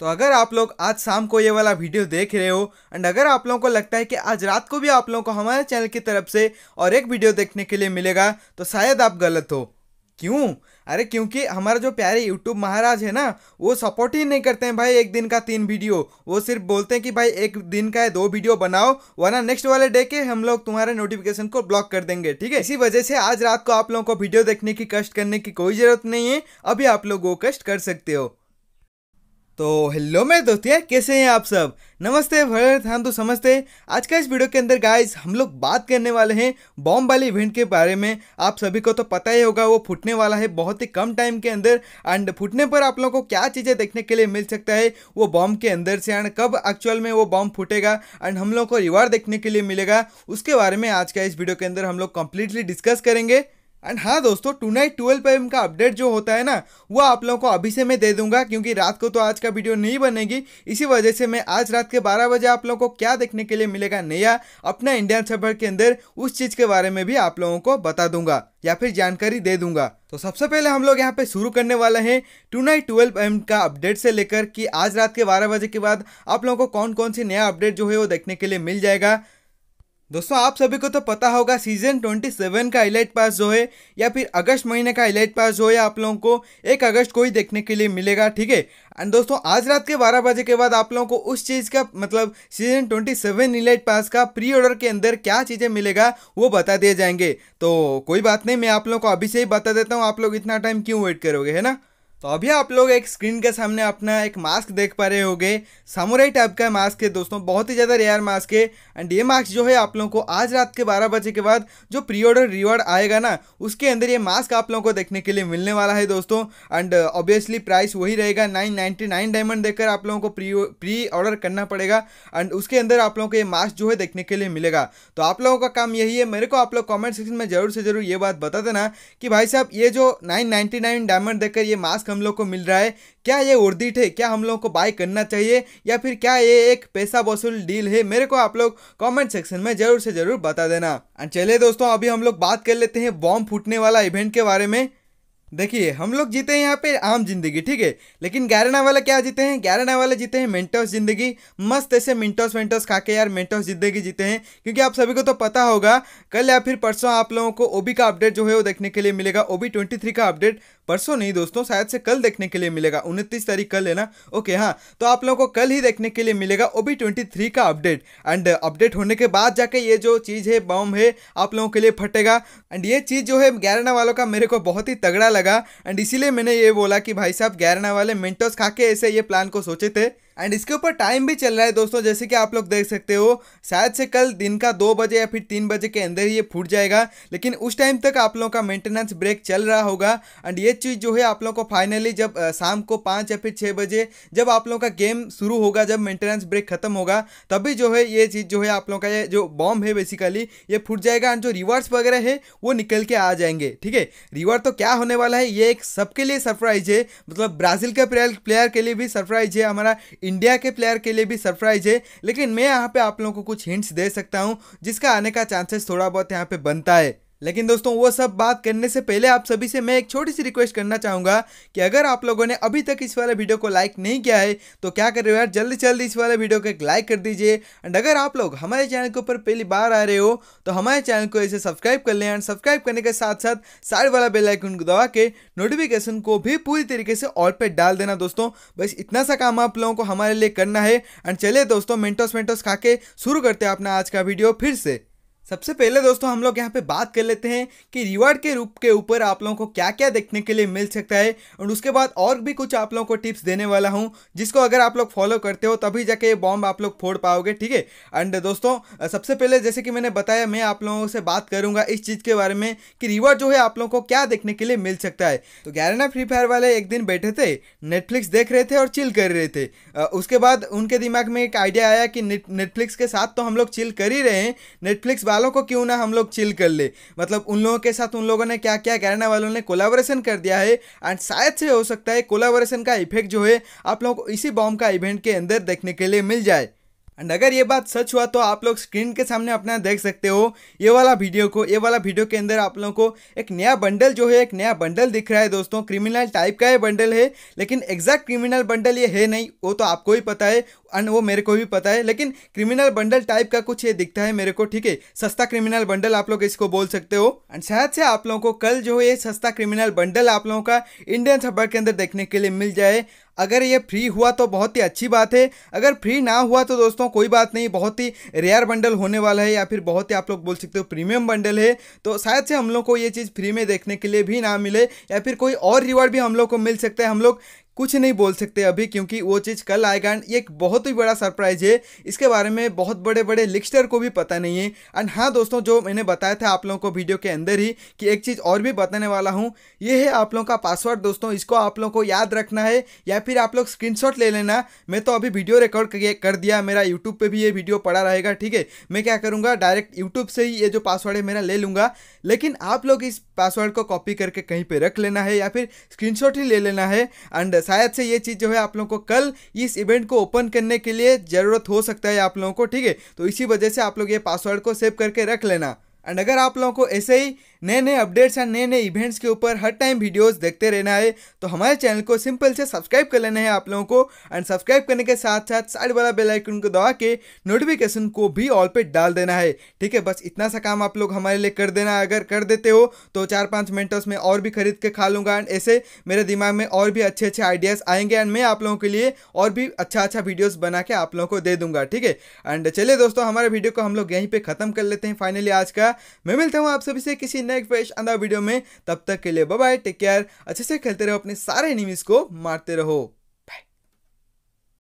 तो अगर आप लोग आज शाम को ये वाला वीडियो देख रहे हो एंड अगर आप लोगों को लगता है कि आज रात को भी आप लोगों को हमारे चैनल की तरफ से और एक वीडियो देखने के लिए मिलेगा तो शायद आप गलत हो क्यों अरे क्योंकि हमारा जो प्यारे यूट्यूब महाराज है ना वो सपोर्ट ही नहीं करते हैं भाई एक दिन का तीन वीडियो वो सिर्फ बोलते हैं कि भाई एक दिन का है दो वीडियो बनाओ वरना नेक्स्ट वाले डे के हम लोग तुम्हारे नोटिफिकेशन को ब्लॉक कर देंगे ठीक है इसी वजह से आज रात को आप लोगों को वीडियो देखने की कष्ट करने की कोई ज़रूरत नहीं है अभी आप लोग वो कष्ट कर सकते हो तो हेलो मेरे दोस्तियाँ कैसे हैं आप सब नमस्ते भरत हम तो समझते आज का इस वीडियो के अंदर गाइस हम लोग बात करने वाले हैं बॉम्ब वाले इवेंट के बारे में आप सभी को तो पता ही होगा वो फूटने वाला है बहुत ही कम टाइम के अंदर एंड फूटने पर आप लोगों को क्या चीज़ें देखने के लिए मिल सकता है वो बॉम्ब के अंदर से एंड कब एक्चुअल में वो बॉम्ब फूटेगा एंड हम लोग को रिवार्ड देखने के लिए मिलेगा उसके बारे में आज का इस वीडियो के अंदर हम लोग कम्प्लीटली डिस्कस करेंगे एंड हाँ दोस्तों टू नाइट ट्वेल्व पे का अपडेट जो होता है ना वो आप लोगों को अभी से मैं दे दूंगा क्योंकि रात को तो आज का वीडियो नहीं बनेगी इसी वजह से मैं आज रात के 12 बजे आप लोगों को क्या देखने के लिए मिलेगा नया अपना इंडियन सफर के अंदर उस चीज़ के बारे में भी आप लोगों को बता दूंगा या फिर जानकारी दे दूंगा तो सबसे पहले हम लोग यहाँ पे शुरू करने वाले हैं टू नाइट ट्वेल्व एम का अपडेट से लेकर कि आज रात के बारह बजे के बाद आप लोगों को कौन कौन सी नया अपडेट जो है वो देखने के लिए मिल जाएगा दोस्तों आप सभी को तो पता होगा सीजन 27 का हाईलाइट पास जो है या फिर अगस्त महीने का हाईलाइट पास जो है आप लोगों को एक अगस्त को ही देखने के लिए मिलेगा ठीक है एंड दोस्तों आज रात के 12 बजे के बाद आप लोगों को उस चीज़ का मतलब सीजन 27 इलाइट पास का प्री ऑर्डर के अंदर क्या चीज़ें मिलेगा वो बता दिए जाएंगे तो कोई बात नहीं मैं आप लोगों को अभी से ही बता देता हूँ आप लोग इतना टाइम क्यों वेट करोगे है ना तो अभी आप लोग एक स्क्रीन के सामने अपना एक मास्क देख पा रहे गए सामुराई टाइप का मास्क है दोस्तों बहुत ही ज़्यादा रेयर मास्क है एंड ये मास्क जो है आप लोगों को आज रात के 12 बजे के बाद जो प्री ऑर्डर रिवॉर्ड आएगा ना उसके अंदर ये मास्क आप लोगों को देखने के लिए मिलने वाला है दोस्तों एंड ऑब्वियसली प्राइस वही रहेगा नाइन नाइन्टी नाइन डायमंड देकर आप लोगों को प्री प्री ऑर्डर करना पड़ेगा एंड उसके अंदर आप लोगों को ये मास्क जो है देखने के लिए मिलेगा तो आप लोगों का काम यही है मेरे को आप लोग कॉमेंट सेक्शन में ज़रूर से ज़रूर ये बात बता देना कि भाई साहब ये जो नाइन डायमंड देकर ये मास्क हम लोग को मिल रहा है क्या ये वर्दिट है क्या हम लोग को बाय करना चाहिए या फिर क्या ये एक पैसा वसूल डील है मेरे को आप लोग कमेंट सेक्शन में जरूर से जरूर बता देना चलिए दोस्तों अभी हम लोग बात कर लेते हैं बॉम्ब फूटने वाला इवेंट के बारे में देखिए हम लोग जीते हैं यहाँ पे आम जिंदगी ठीक है लेकिन ग्यारहना वाला क्या जीते हैं ग्यारहना वाले जीते हैं मेंटोस जिंदगी मस्त ऐसे मिंटोस वेंटोस खा के यार मेंटोस जिंदगी जीते हैं क्योंकि आप सभी को तो पता होगा कल या फिर परसों आप लोगों को ओबी का अपडेट जो है वो देखने के लिए मिलेगा ओबी ट्वेंटी का अपडेट परसों नहीं दोस्तों शायद से कल देखने के लिए मिलेगा उनतीस तारीख कल है ना ओके हाँ तो आप लोगों को कल ही देखने के लिए मिलेगा ओ बी ट्वेंटी थ्री का अपडेट एंड अपडेट uh, होने के बाद जाके ये जो चीज़ है बॉम्ब है आप लोगों के लिए फटेगा एंड ये चीज़ जो है ग्यारहना वालों का मेरे को बहुत ही तगड़ा लगा एंड इसीलिए मैंने ये बोला कि भाई साहब ग्यारहना वाले मिनटोस खा के ऐसे ये प्लान को सोचे थे एंड इसके ऊपर टाइम भी चल रहा है दोस्तों जैसे कि आप लोग देख सकते हो शायद से कल दिन का दो बजे या फिर तीन बजे के अंदर ही ये फूट जाएगा लेकिन उस टाइम तक आप लोगों का मेंटेनेंस ब्रेक चल रहा होगा एंड ये चीज़ जो है आप लोगों को फाइनली जब शाम को पाँच या फिर छः बजे जब आप लोगों का गेम शुरू होगा जब मेंटेनेंस ब्रेक खत्म होगा तभी जो है ये चीज़ जो है आप लोगों का ये जो बॉम्ब है बेसिकली ये फूट जाएगा एंड जो रिवर्स वगैरह है वो निकल के आ जाएंगे ठीक है रिवर्स तो क्या होने वाला है ये एक सबके लिए सरप्राइज है मतलब ब्राज़ील के प्लेयर के लिए भी सरप्राइज है हमारा इंडिया के प्लेयर के लिए भी सरप्राइज है लेकिन मैं यहाँ पे आप लोगों को कुछ हिंट्स दे सकता हूँ जिसका आने का चांसेस थोड़ा बहुत यहाँ पे बनता है लेकिन दोस्तों वो सब बात करने से पहले आप सभी से मैं एक छोटी सी रिक्वेस्ट करना चाहूँगा कि अगर आप लोगों ने अभी तक इस वाले वीडियो को लाइक नहीं किया है तो क्या कर रहे हो यार जल्दी जल्दी इस वाले वीडियो को एक लाइक कर दीजिए एंड अगर आप लोग हमारे चैनल के ऊपर पहली बार आ रहे हो तो हमारे चैनल को इसे सब्सक्राइब कर लें एंड सब्सक्राइब करने के साथ साथ साइड वाला बेलाइकन को दबा के नोटिफिकेशन को भी पूरी तरीके से ऑल पर डाल देना दोस्तों बस इतना सा काम आप लोगों को हमारे लिए करना है एंड चलिए दोस्तों मेंटोस मेंटोस खा के शुरू करते हैं अपना आज का वीडियो फिर से सबसे पहले दोस्तों हम लोग यहाँ पे बात कर लेते हैं कि रिवार्ड के रूप के ऊपर आप लोगों को क्या क्या देखने के लिए मिल सकता है और उसके बाद और भी कुछ आप लोगों को टिप्स देने वाला हूँ जिसको अगर आप लोग फॉलो करते हो तभी जाके ये बॉम्ब आप लोग फोड़ पाओगे ठीक है एंड दोस्तों सबसे पहले जैसे कि मैंने बताया मैं आप लोगों से बात करूंगा इस चीज़ के बारे में कि रिवार्ड जो है आप लोगों को क्या देखने के लिए मिल सकता है तो ग्यारहना फ्री फायर वाले एक दिन बैठे थे नेटफ्लिक्स देख रहे थे और चिल कर रहे थे उसके बाद उनके दिमाग में एक आइडिया आया कि नेटफ्लिक्स के साथ तो हम लोग चिल कर ही रहे हैं नेटफ्लिक्स वालों को क्यों ना हम लोग चिल कर ले मतलब उन लोगों के साथ उन लोगों ने क्या क्या कैनेडा वालों ने कोलाबोरेशन कर दिया है एंड शायद से हो सकता है कोलाबोरेशन का इफेक्ट जो है आप लोगों को इसी बॉम्ब का इवेंट के अंदर देखने के लिए मिल जाए एंड अगर ये बात सच हुआ तो आप लोग स्क्रीन के सामने अपना देख सकते हो ये वाला वीडियो को ये वाला वीडियो के अंदर आप लोगों को एक नया बंडल जो है एक नया बंडल दिख रहा है दोस्तों क्रिमिनल टाइप का ये बंडल है लेकिन एग्जैक्ट क्रिमिनल बंडल ये है नहीं वो तो आपको ही पता है एंड वो मेरे को भी पता है लेकिन क्रिमिनल बंडल टाइप का कुछ ये दिखता है मेरे को ठीक है सस्ता क्रिमिनल बंडल आप लोग इसको बोल सकते हो एंड शायद से आप लोगों को कल जो ये सस्ता क्रिमिनल बंडल आप लोगों का इंडियन सबर के अंदर देखने के लिए मिल जाए अगर ये फ्री हुआ तो बहुत ही अच्छी बात है अगर फ्री ना हुआ तो दोस्तों कोई बात नहीं बहुत ही रेयर बंडल होने वाला है या फिर बहुत ही आप लोग बोल सकते हो प्रीमियम बंडल है तो शायद से हम लोग को ये चीज़ फ्री में देखने के लिए भी ना मिले या फिर कोई और रिवॉर्ड भी हम लोग को मिल सकता है हम लोग कुछ नहीं बोल सकते अभी क्योंकि वो चीज़ कल आएगा एंड ये एक बहुत ही बड़ा सरप्राइज है इसके बारे में बहुत बड़े बड़े लिक्स्टर को भी पता नहीं है एंड हाँ दोस्तों जो मैंने बताया था आप लोगों को वीडियो के अंदर ही कि एक चीज़ और भी बताने वाला हूँ ये है आप लोगों का पासवर्ड दोस्तों इसको आप लोगों को याद रखना है या फिर आप लोग स्क्रीन ले लेना मैं तो अभी वीडियो रिकॉर्ड कर दिया मेरा यूट्यूब पर भी ये वीडियो पड़ा रहेगा ठीक है मैं क्या करूँगा डायरेक्ट यूट्यूब से ही ये जो पासवर्ड है मेरा ले लूँगा लेकिन आप लोग इस पासवर्ड को कॉपी करके कहीं पर रख लेना है या फिर स्क्रीन ही ले लेना है एंड शायद से ये चीज़ जो है आप लोगों को कल इस इवेंट को ओपन करने के लिए ज़रूरत हो सकता है आप लोगों को ठीक है तो इसी वजह से आप लोग ये पासवर्ड को सेव करके रख लेना एंड अगर आप लोगों को ऐसे ही नए नए अपडेट्स एंड नए नए इवेंट्स के ऊपर हर टाइम वीडियोस देखते रहना है तो हमारे चैनल को सिंपल से सब्सक्राइब कर लेना है आप लोगों को एंड सब्सक्राइब करने के साथ साथ साइड वाला बेल आइकन को दबा के नोटिफिकेशन को भी ऑल पे डाल देना है ठीक है बस इतना सा काम आप लोग हमारे लिए कर देना अगर कर देते हो तो चार पाँच मिनटों में और भी खरीद के खा लूँगा एंड ऐसे मेरे दिमाग में और भी अच्छे अच्छे आइडियाज़ आएंगे एंड मैं आप लोगों के लिए और भी अच्छा अच्छा वीडियोज़ बना के आप लोगों को दे दूंगा ठीक है एंड चलिए दोस्तों हमारे वीडियो को हम लोग यहीं पर ख़त्म कर लेते हैं फाइनली आज का मैं मिलता हूँ आप सभी से किसी नेक्स्ट फ्रेश अंदर वीडियो में तब तक के लिए बाय टेक केयर अच्छे से खेलते रहो अपने सारे एनिमीज को मारते रहो